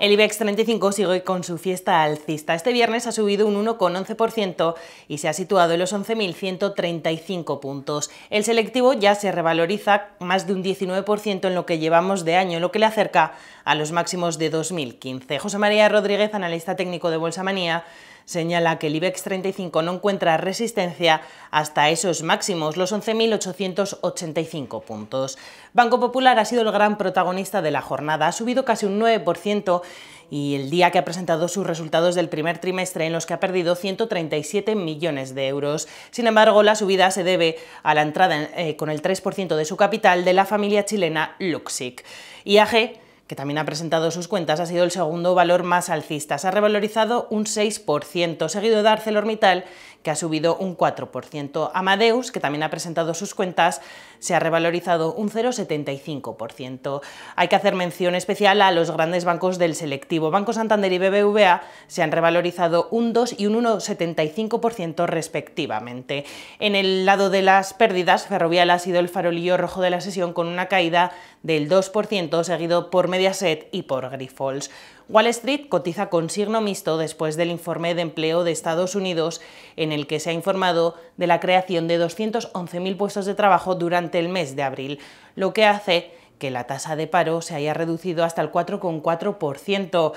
El IBEX 35 sigue con su fiesta alcista. Este viernes ha subido un 1,11% y se ha situado en los 11.135 puntos. El selectivo ya se revaloriza más de un 19% en lo que llevamos de año, lo que le acerca a los máximos de 2015. José María Rodríguez, analista técnico de Bolsa Manía, señala que el IBEX 35 no encuentra resistencia hasta esos máximos, los 11.885 puntos. Banco Popular ha sido el gran protagonista de la jornada, ha subido casi un 9% y el día que ha presentado sus resultados del primer trimestre en los que ha perdido 137 millones de euros. Sin embargo, la subida se debe a la entrada eh, con el 3% de su capital de la familia chilena Luxic. IAG que también ha presentado sus cuentas, ha sido el segundo valor más alcista. Se ha revalorizado un 6%, seguido de ArcelorMittal, que ha subido un 4%. Amadeus, que también ha presentado sus cuentas, se ha revalorizado un 0,75%. Hay que hacer mención especial a los grandes bancos del selectivo. Banco Santander y BBVA se han revalorizado un 2 y un 1,75% respectivamente. En el lado de las pérdidas, Ferrovial ha sido el farolillo rojo de la sesión con una caída del 2%, seguido por Mediaset y por Grifols. Wall Street cotiza con signo mixto después del informe de empleo de Estados Unidos en en el que se ha informado de la creación de 211.000 puestos de trabajo durante el mes de abril, lo que hace que la tasa de paro se haya reducido hasta el 4,4%,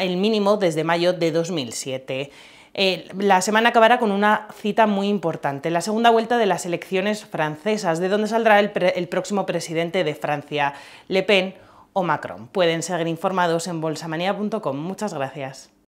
el mínimo desde mayo de 2007. Eh, la semana acabará con una cita muy importante, la segunda vuelta de las elecciones francesas, de donde saldrá el, próximo presidente de Francia, Le Pen o Macron. Pueden seguir informados en bolsamanía.com. Muchas gracias.